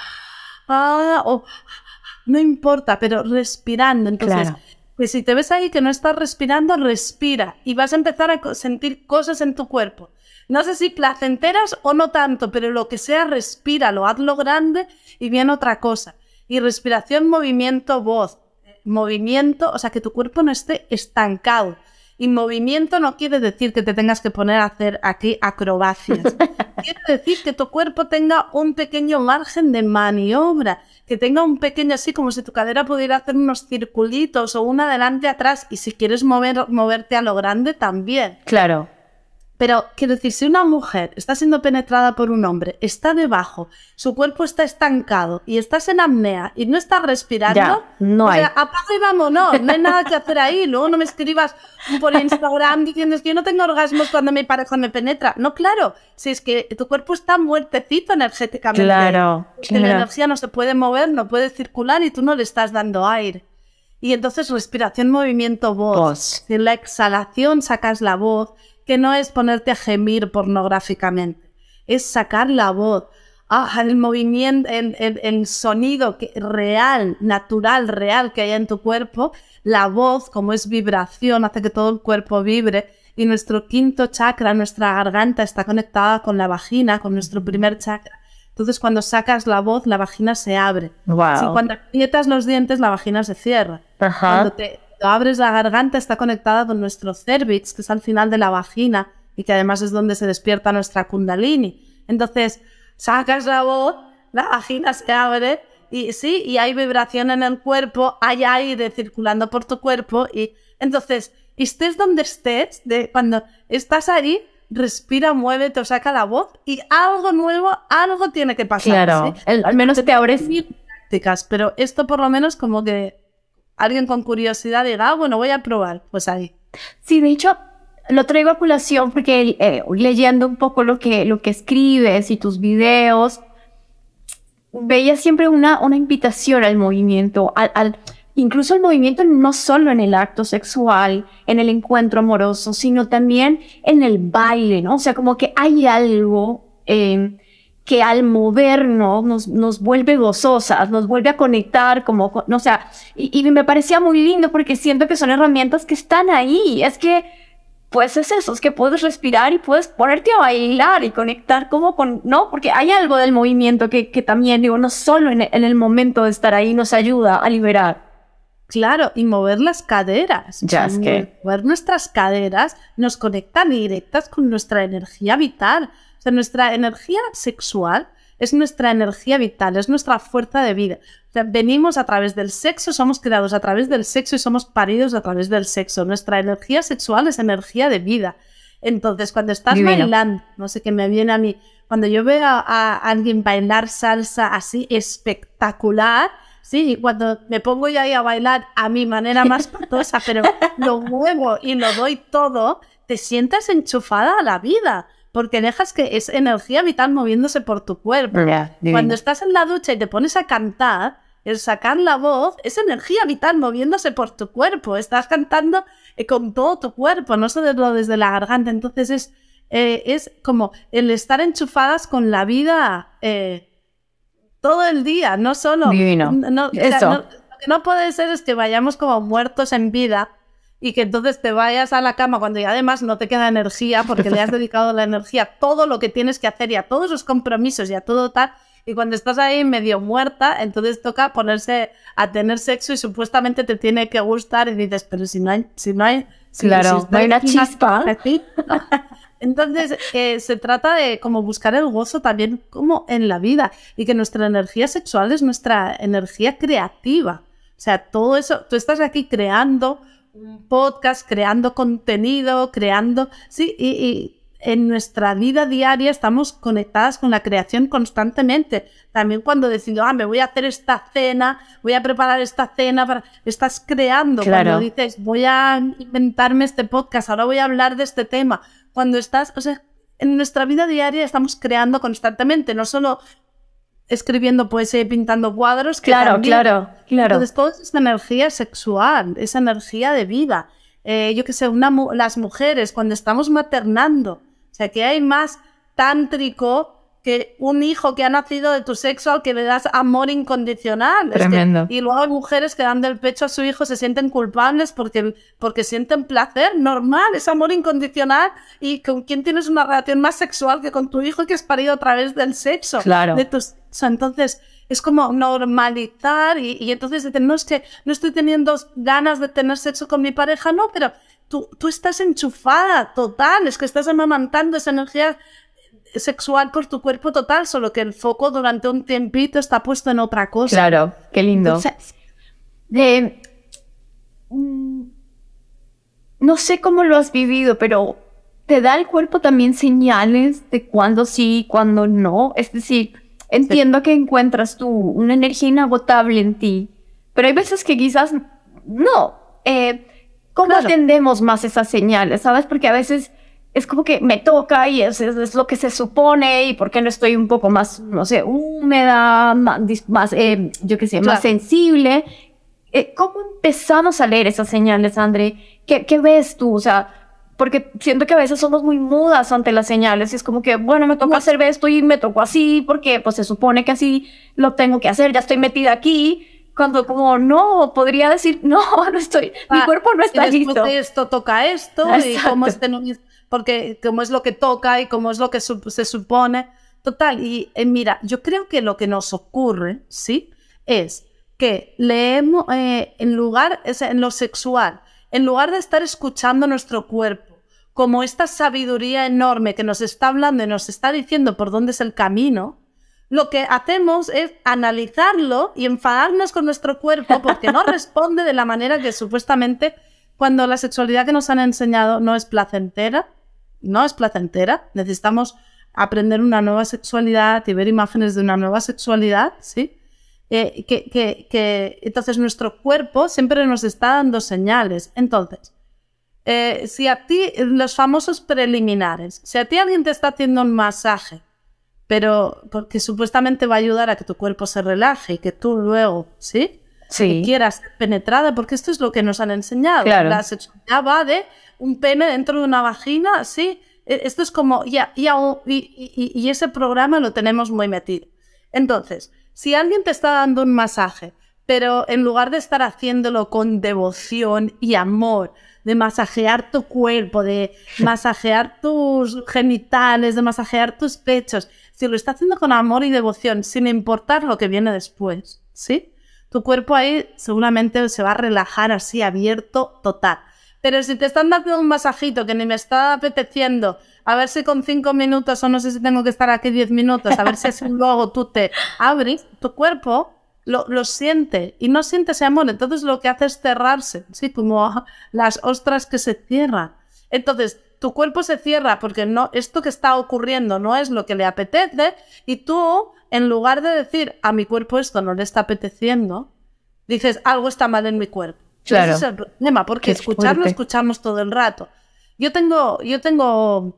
Ah, no importa, pero respirando. Entonces, que pues si te ves ahí que no estás respirando, respira y vas a empezar a sentir cosas en tu cuerpo. No sé si placenteras o no tanto, pero lo que sea, respira respíralo, hazlo grande y viene otra cosa. Y respiración, movimiento, voz. Movimiento, o sea, que tu cuerpo no esté estancado. Y movimiento no quiere decir que te tengas que poner a hacer aquí acrobacias. Quiere decir que tu cuerpo tenga un pequeño margen de maniobra, que tenga un pequeño, así como si tu cadera pudiera hacer unos circulitos o un adelante atrás y si quieres mover, moverte a lo grande también. Claro. Pero quiero decir, si una mujer está siendo penetrada por un hombre, está debajo, su cuerpo está estancado y estás en apnea y no estás respirando, no o sea, apaga y vámonos, no hay nada que hacer ahí. Luego no me escribas por Instagram diciendo es que yo no tengo orgasmos cuando mi pareja me penetra. No, claro, si es que tu cuerpo está muertecito energéticamente. Claro, La energía no se puede mover, no puede circular y tú no le estás dando aire. Y entonces respiración, movimiento, voz. voz. en la exhalación sacas la voz que no es ponerte a gemir pornográficamente, es sacar la voz, ah, el movimiento, el, sonido real, natural, real que hay en tu cuerpo, la voz, como es vibración, hace que todo el cuerpo vibre. Y nuestro quinto chakra, nuestra garganta, está conectada con la vagina, con nuestro primer chakra. Entonces, cuando sacas la voz, la vagina se abre. cuando aprietas los dientes, la vagina se cierra. te abres la garganta está conectada con nuestro cervix, que es al final de la vagina y que además es donde se despierta nuestra kundalini. Entonces, sacas la voz, la vagina se abre y sí, y hay vibración en el cuerpo, hay aire circulando por tu cuerpo y entonces, estés donde estés, de, cuando estás ahí, respira, muévete o saca la voz y algo nuevo, algo tiene que pasar. al menos te abres. Prácticas, pero esto por lo menos como que alguien con curiosidad diga, ah, bueno, voy a probar, pues ahí. Sí, de hecho, lo traigo a colación porque eh, leyendo un poco lo que, lo que escribes y tus videos, veía siempre una, una invitación al movimiento, al, al, incluso el movimiento no solo en el acto sexual, en el encuentro amoroso, sino también en el baile, ¿no? O sea, como que hay algo eh, que al movernos nos, vuelve gozosas, nos vuelve a conectar, como, no o sea, y, me parecía muy lindo porque siento que son herramientas que están ahí, es que, pues es eso, es que puedes respirar y puedes ponerte a bailar y conectar como con, ¿no? Porque hay algo del movimiento que, que también, digo, no solo en, el momento de estar ahí nos ayuda a liberar. Claro, y mover las caderas. Ya es que. Mover nuestras caderas nos conectan directas con nuestra energía vital nuestra energía sexual es nuestra energía vital, es nuestra fuerza de vida. venimos a través del sexo, somos creados a través del sexo y somos paridos a través del sexo. Nuestra energía sexual es energía de vida. Entonces, cuando estás bailando, no sé qué me viene a mí, cuando yo veo a, alguien bailar salsa así espectacular, sí, cuando me pongo yo ahí a bailar a mi manera más patosa, pero lo muevo y lo doy todo, te sientas enchufada a la vida porque dejas que es energía vital moviéndose por tu cuerpo. Cuando estás en la ducha y te pones a cantar, el sacar la voz es energía vital moviéndose por tu cuerpo. Estás cantando eh, con todo tu cuerpo, no solo desde la garganta. Entonces es, eh, es como el estar enchufadas con la vida eh, todo el día, no solo. No, Eso. lo que no puede ser es que vayamos como muertos en vida y que entonces te vayas a la cama cuando ya además no te queda energía porque le has dedicado la energía a todo lo que tienes que hacer y a todos los compromisos y a todo tal. Y cuando estás ahí medio muerta, entonces toca ponerse a tener sexo y supuestamente te tiene que gustar y dices, pero si no hay, si no hay, si no hay una chispa. Entonces, eh, se trata de como buscar el gozo también como en la vida y que nuestra energía sexual es nuestra energía creativa. O sea, todo eso, tú estás aquí creando un podcast, creando contenido, creando, sí, y, en nuestra vida diaria estamos conectadas con la creación constantemente. También cuando decido, ah, me voy a hacer esta cena, voy a preparar esta cena, estás creando. Claro. Cuando dices, voy a inventarme este podcast, ahora voy a hablar de este tema. Cuando estás, o sea, en nuestra vida diaria estamos creando constantemente, no solo escribiendo poesía pintando cuadros. Que claro, claro, claro. Entonces, toda esa energía sexual, esa energía de vida. Eh, yo que sé, las mujeres, cuando estamos maternando. O sea, que hay más tántrico que un hijo que ha nacido de tu sexo al que le das amor incondicional. y luego hay mujeres que dan del pecho a su hijo, se sienten culpables porque, porque sienten placer normal, es amor incondicional y con quién tienes una relación más sexual que con tu hijo que has parido a través del sexo. Claro. De entonces, es como normalizar y, entonces dicen, no, es que no estoy teniendo ganas de tener sexo con mi pareja, no, pero tú, tú estás enchufada total, es que estás amamantando esa energía sexual por tu cuerpo total, solo que el foco durante un tiempito está puesto en otra cosa. Claro, qué lindo. Mm, no sé cómo lo has vivido, pero te da el cuerpo también señales de cuándo sí y cuándo no. Es decir, entiendo que encuentras tú una energía inagotable en ti, pero hay veces que quizás no. Eh, ¿Cómo atendemos más esas señales? ¿Sabes? Porque a veces es como que me toca y es, es, lo que se supone y por qué no estoy un poco más, no sé, húmeda, más, eh, yo qué sé, más sensible. Eh, ¿Cómo empezamos a leer esas señales, André? ¿Qué, ¿Qué, ves tú? O sea, porque siento que a veces somos muy mudas ante las señales y es como que, bueno, me toca hacer esto y me tocó así porque pues se supone que así lo tengo que hacer, ya estoy metida aquí cuando como no podría decir no no estoy mi ah, cuerpo no está listo esto toca esto y como este no porque como es lo que toca y cómo es lo que se supone. Total, y eh, mira, yo creo que lo que nos ocurre, ¿sí? Es que leemos eh, en lugar, en lo sexual, en lugar de estar escuchando nuestro cuerpo, como esta sabiduría enorme que nos está hablando y nos está diciendo por dónde es el camino, lo que hacemos es analizarlo y enfadarnos con nuestro cuerpo porque no responde de la manera que supuestamente cuando la sexualidad que nos han enseñado no es placentera, no es placentera. Necesitamos aprender una nueva sexualidad y ver imágenes de una nueva sexualidad, ¿sí? Eh, que, que, que, entonces nuestro cuerpo siempre nos está dando señales. Entonces, eh, si a ti, los famosos preliminares, si a ti alguien te está haciendo un masaje, pero porque supuestamente va a ayudar a que tu cuerpo se relaje y que tú luego, ¿sí? Si quieras ser penetrada, porque esto es lo que nos han enseñado. La sexualidad va de un pene dentro de una vagina, sí. E, esto es como, ya, y ese programa lo tenemos muy metido. Entonces, si alguien te está dando un masaje, pero en lugar de estar haciéndolo con devoción y amor, de masajear tu cuerpo, de masajear tus genitales, de masajear tus pechos, si lo está haciendo con amor y devoción, sin importar lo que viene después, ¿sí? tu cuerpo ahí seguramente se va a relajar así abierto total. Pero si te están dando un masajito que ni me está apeteciendo, a ver si con cinco minutos o no sé si tengo que estar aquí diez minutos, a ver si luego tú te abres, tu cuerpo lo, lo, siente y no siente ese amor. Entonces lo que hace es cerrarse, ¿sí? como las ostras que se cierran. Entonces tu cuerpo se cierra porque no, esto que está ocurriendo no es lo que le apetece y tú en lugar de decir a mi cuerpo esto no le está apeteciendo, dices algo está mal en mi cuerpo. Claro. Ese es el problema, porque escucharlo escuchamos todo el rato. Yo tengo, yo tengo,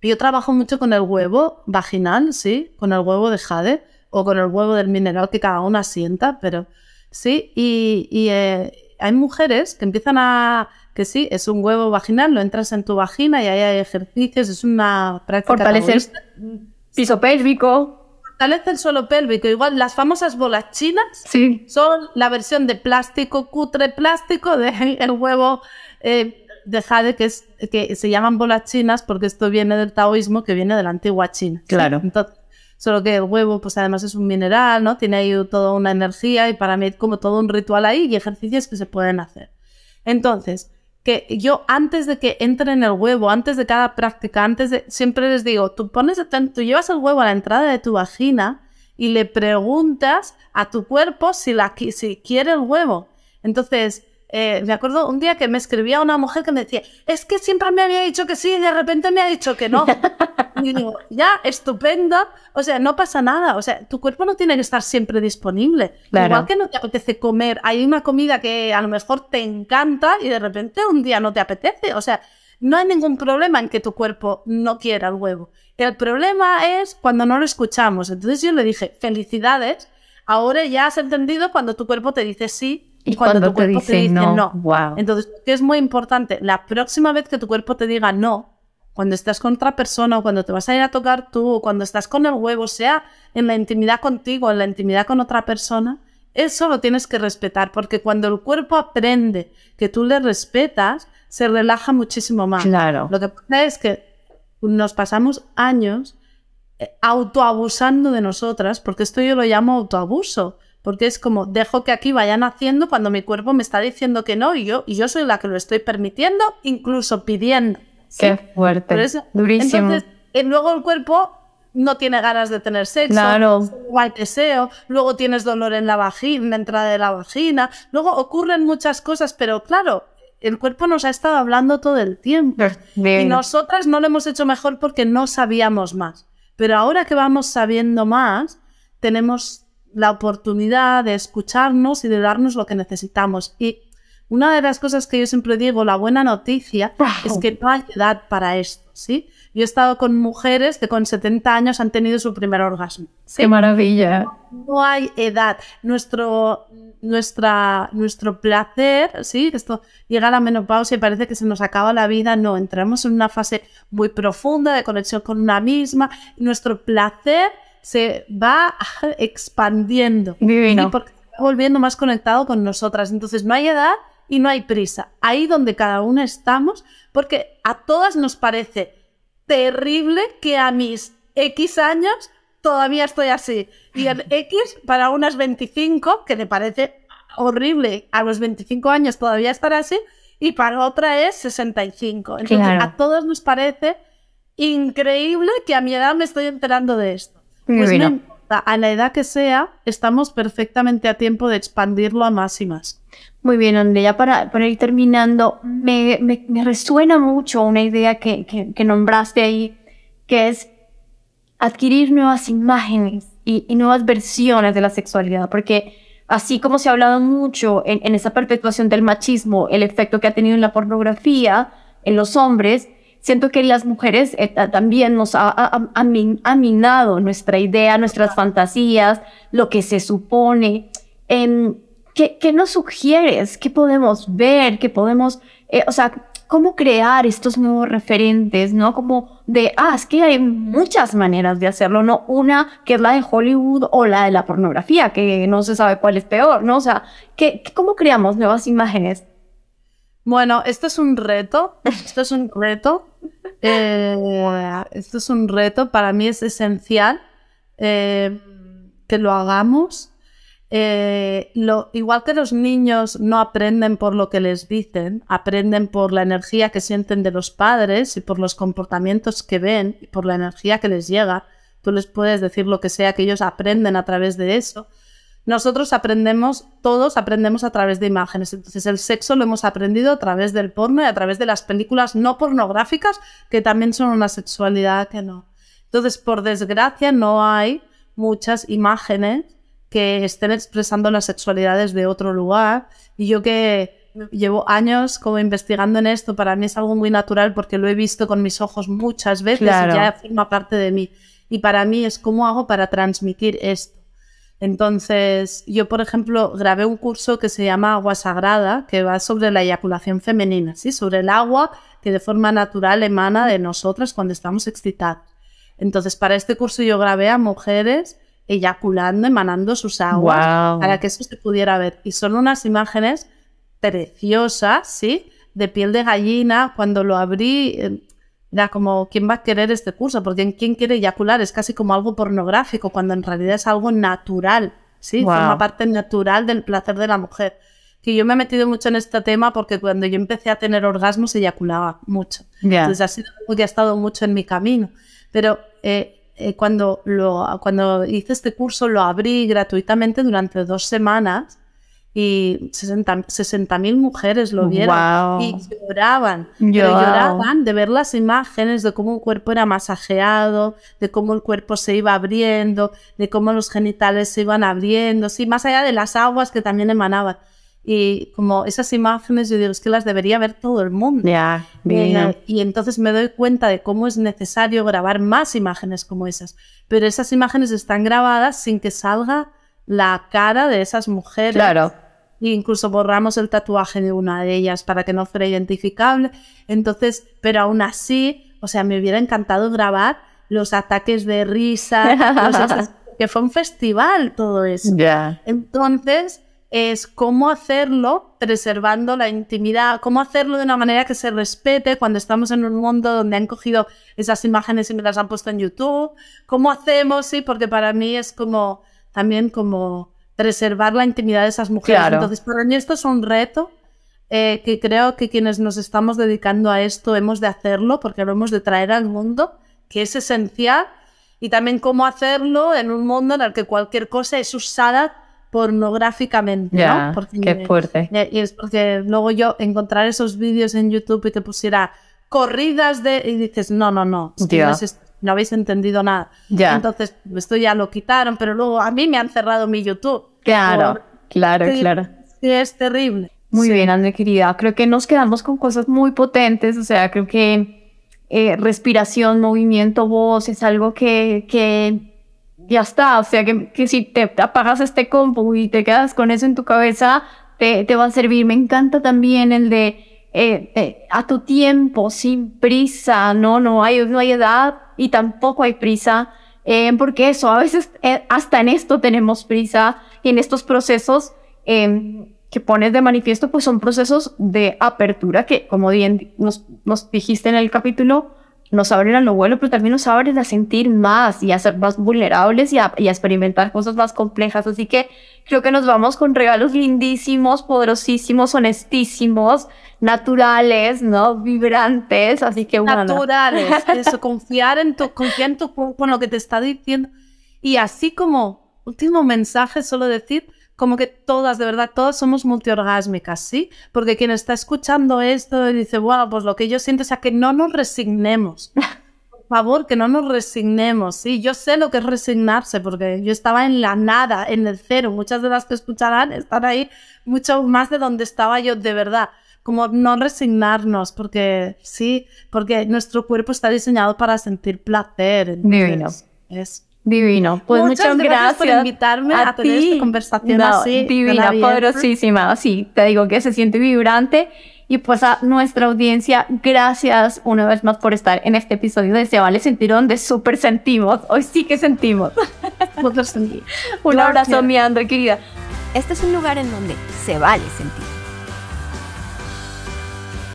yo trabajo mucho con el huevo vaginal, sí, con el huevo de jade o con el huevo del mineral que cada una sienta, pero sí, y, eh, hay mujeres que empiezan a, que sí, es un huevo vaginal, lo entras en tu vagina y ahí hay ejercicios, es una práctica. Fortalecer piso pélvico fortalece el suelo pélvico. Igual las famosas bolas chinas son la versión de plástico, cutre plástico del huevo eh, de jade, que, que se llaman bolas chinas porque esto viene del taoísmo que viene de la antigua China. Claro. solo que el huevo, pues además es un mineral, ¿no? Tiene ahí toda una energía y para mí es como todo un ritual ahí y ejercicios que se pueden hacer. Entonces, que yo antes de que entre en el huevo, antes de cada práctica, antes de, siempre les digo, tú pones, tú llevas el huevo a la entrada de tu vagina y le preguntas a tu cuerpo si, la, si quiere el huevo. Entonces, eh, me acuerdo un día que me escribía una mujer que me decía, es que siempre me había dicho que sí y de repente me ha dicho que no. y digo, ya, estupenda. O sea, no pasa nada. O sea, tu cuerpo no tiene que estar siempre disponible. Igual que no te apetece comer, hay una comida que a lo mejor te encanta y de repente un día no te apetece. O sea, no hay ningún problema en que tu cuerpo no quiera el huevo. El problema es cuando no lo escuchamos. Entonces yo le dije, felicidades. Ahora ya has entendido cuando tu cuerpo te dice sí y cuando, tu cuerpo te dice no, Wow. entonces es muy importante, la próxima vez que tu cuerpo te diga no, cuando estás con otra persona o cuando te vas a ir a tocar tú o cuando estás con el huevo, sea en la intimidad contigo o en la intimidad con otra persona, eso lo tienes que respetar porque cuando el cuerpo aprende que tú le respetas, se relaja muchísimo más. Claro. Lo que pasa es que nos pasamos años eh, autoabusando de nosotras, porque esto yo lo llamo autoabuso porque es como dejo que aquí vayan haciendo cuando mi cuerpo me está diciendo que no y yo, y yo soy la que lo estoy permitiendo, incluso pidiendo. Qué fuerte. Durísimo. Entonces, eh, luego el cuerpo no tiene ganas de tener sexo, claro. igual deseo, luego tienes dolor en la vagina, en la entrada de la vagina, luego ocurren muchas cosas, pero claro, el cuerpo nos ha estado hablando todo el tiempo pues y nosotras no lo hemos hecho mejor porque no sabíamos más. Pero ahora que vamos sabiendo más, tenemos la oportunidad de escucharnos y de darnos lo que necesitamos. Y una de las cosas que yo siempre digo, la buena noticia, es que no hay edad para esto, ¿sí? Yo he estado con mujeres que con 70 años han tenido su primer orgasmo. ¡Qué maravilla! No, hay edad. Nuestro, nuestra, nuestro placer, ¿sí? Esto llega a la menopausia y parece que se nos acaba la vida. No, entramos en una fase muy profunda de conexión con una misma. Nuestro placer se va expandiendo. porque va volviendo más conectado con nosotras. Entonces no hay edad y no hay prisa. Ahí donde cada una estamos, porque a todas nos parece terrible que a mis X años todavía estoy así. Y el X para unas 25, que le parece horrible a los 25 años todavía estar así, y para otra es 65. Entonces a todos nos parece increíble que a mi edad me estoy enterando de esto. Pues no a la edad que sea, estamos perfectamente a tiempo de expandirlo a más y más. Muy bien, Andrea, ya para, para ir terminando, me, resuena mucho una idea que, nombraste ahí, que es adquirir nuevas imágenes y, nuevas versiones de la sexualidad, porque así como se ha hablado mucho en, en esa perpetuación del machismo, el efecto que ha tenido en la pornografía, en los hombres, siento que las mujeres eh, también nos ha, minado nuestra idea, nuestras fantasías, lo que se supone. Em, ¿qué, nos sugieres? ¿Qué podemos ver? ¿Qué podemos, eh, o sea, cómo crear estos nuevos referentes, ¿no? Como de, ah, es que hay muchas maneras de hacerlo, ¿no? Una que es la de Hollywood o la de la pornografía, que no se sabe cuál es peor, ¿no? O sea, ¿qué, ¿cómo creamos nuevas imágenes bueno, esto es un reto. Esto es un reto. Eh, esto es un reto. Para mí es esencial eh, que lo hagamos. Eh, igual que los niños no aprenden por lo que les dicen, aprenden por la energía que sienten de los padres y por los comportamientos que ven y por la energía que les llega. Tú les puedes decir lo que sea que ellos aprenden a través de eso. Nosotros aprendemos, todos aprendemos a través de imágenes. Entonces, el sexo lo hemos aprendido a través del porno y a través de las películas no pornográficas, que también son una sexualidad que no. Entonces, por desgracia, no hay muchas imágenes que estén expresando las sexualidades de otro lugar. Y yo que llevo años como investigando en esto, para mí es algo muy natural porque lo he visto con mis ojos muchas veces y ya forma parte de mí. Y para mí es cómo hago para transmitir esto. Entonces, yo, por ejemplo, grabé un curso que se llama Agua Sagrada, que va sobre la eyaculación femenina, ¿sí? sobre el agua que de forma natural emana de nosotras cuando estamos excitadas. Entonces, para este curso yo grabé a mujeres eyaculando, emanando sus aguas, para que eso se pudiera ver. Y son unas imágenes preciosas, ¿sí? De piel de gallina. Cuando lo abrí, em, era como, ¿quién va a querer este curso? Porque ¿quién quiere eyacular? Es casi como algo pornográfico, cuando en realidad es algo natural, ¿sí? Forma parte natural del placer de la mujer. Que yo me he metido mucho en este tema porque cuando yo empecé a tener orgasmos eyaculaba mucho. Entonces ha sido ha estado mucho en mi camino. Pero eh, eh, cuando, lo, cuando hice este curso lo abrí gratuitamente durante dos semanas y 60 mil mujeres lo vieron y lloraban, lloraban de ver las imágenes de cómo un cuerpo era masajeado, de cómo el cuerpo se iba abriendo, de cómo los genitales se iban abriendo, sí, más allá de las aguas que también emanaban. Y como esas imágenes, yo digo, es que las debería ver todo el mundo. y entonces me doy cuenta de cómo es necesario grabar más imágenes como esas. Pero esas imágenes están grabadas sin que salga la cara de esas mujeres. Claro. incluso borramos el tatuaje de una de ellas para que no fuera identificable. Entonces, pero aún así, o sea, me hubiera encantado grabar los ataques de risa, que fue un festival todo eso. ya Entonces, es cómo hacerlo preservando la intimidad, cómo hacerlo de una manera que se respete cuando estamos en un mundo donde han cogido esas imágenes y me las han puesto en YouTube, cómo hacemos, sí, porque para mí es como también como preservar la intimidad de esas mujeres. Entonces, para mí esto es un reto eh, que creo que quienes nos estamos dedicando a esto hemos de hacerlo porque lo hemos de traer al mundo, que es esencial, y también cómo hacerlo en un mundo en el que cualquier cosa es usada pornográficamente, Porque, qué fuerte. Y es porque luego yo encontrar esos vídeos en YouTube y te pusiera corridas de... y dices, no, no, no, no habéis entendido nada. Ya. Entonces, esto ya lo quitaron, pero luego a mí me han cerrado mi YouTube. Claro, claro, claro. Sí, es terrible. Muy bien, André, querida. Creo que nos quedamos con cosas muy potentes, o sea, creo que eh, respiración, movimiento, voz, es algo que, que ya está, o sea, que, que si te apagas este compu y te quedas con eso en tu cabeza, te va a servir. Me encanta también el de eh, eh, a tu tiempo, sin prisa, ¿no? No hay, no hay edad y tampoco hay prisa, eh, porque eso, a veces hasta en esto tenemos prisa y en estos procesos em, que pones de manifiesto, pues son procesos de apertura que, como bien nos, nos dijiste en el capítulo, nos abren a lo bueno, pero también nos abren a sentir más y a ser más vulnerables y a, experimentar cosas más complejas. Así que creo que nos vamos con regalos lindísimos, poderosísimos, honestísimos, naturales, ¿no? Vibrantes, así que Naturales, eso, confiar en tu, confiar en en lo que te está diciendo. Y así como último mensaje, solo decir como que todas, de verdad, todas somos multiorgásmicas, ¿sí? Porque quien está escuchando esto dice, bueno, pues lo que yo siento es que no nos resignemos. Por favor, que no nos resignemos, ¿sí? Yo sé lo que es resignarse, porque yo estaba en la nada, en el cero. Muchas de las que escucharán están ahí mucho más de donde estaba yo, de verdad como no resignarnos, porque sí, porque nuestro cuerpo está diseñado para sentir placer. Entonces, es Divino. Pues muchas, gracias, por invitarme a, tener esta conversación así. Divina, poderosísima. Sí, te digo que se siente vibrante. Y pues a nuestra audiencia, gracias una vez más por estar en este episodio de Se Vale Sentir, donde súper sentimos. Hoy sí que sentimos. Un abrazo, mi querida. Este es un lugar en donde se vale sentir.